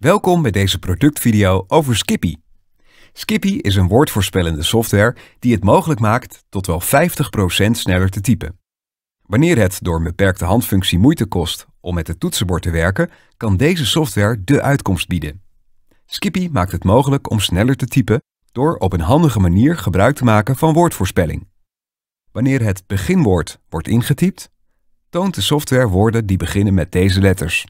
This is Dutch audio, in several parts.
Welkom bij deze productvideo over Skippy. Skippy is een woordvoorspellende software die het mogelijk maakt tot wel 50% sneller te typen. Wanneer het door een beperkte handfunctie moeite kost om met het toetsenbord te werken, kan deze software de uitkomst bieden. Skippy maakt het mogelijk om sneller te typen door op een handige manier gebruik te maken van woordvoorspelling. Wanneer het beginwoord wordt ingetypt, toont de software woorden die beginnen met deze letters.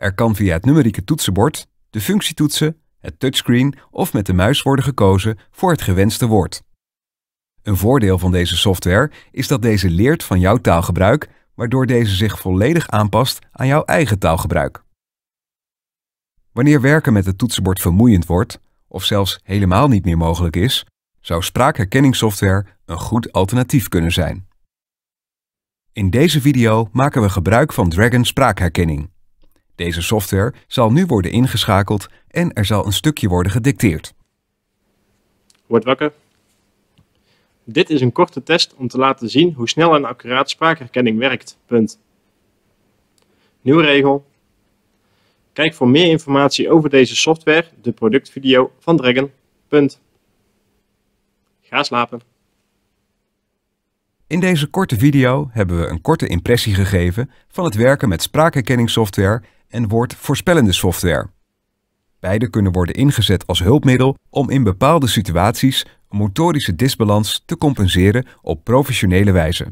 Er kan via het numerieke toetsenbord, de functietoetsen, het touchscreen of met de muis worden gekozen voor het gewenste woord. Een voordeel van deze software is dat deze leert van jouw taalgebruik, waardoor deze zich volledig aanpast aan jouw eigen taalgebruik. Wanneer werken met het toetsenbord vermoeiend wordt, of zelfs helemaal niet meer mogelijk is, zou spraakherkenningssoftware een goed alternatief kunnen zijn. In deze video maken we gebruik van Dragon Spraakherkenning. Deze software zal nu worden ingeschakeld en er zal een stukje worden gedicteerd. Word wakker. Dit is een korte test om te laten zien hoe snel en accuraat spraakherkenning werkt. Nieuwe regel. Kijk voor meer informatie over deze software de productvideo van Dragon. Ga slapen. In deze korte video hebben we een korte impressie gegeven van het werken met spraakherkenningssoftware en voorspellende software. Beide kunnen worden ingezet als hulpmiddel om in bepaalde situaties een motorische disbalans te compenseren op professionele wijze.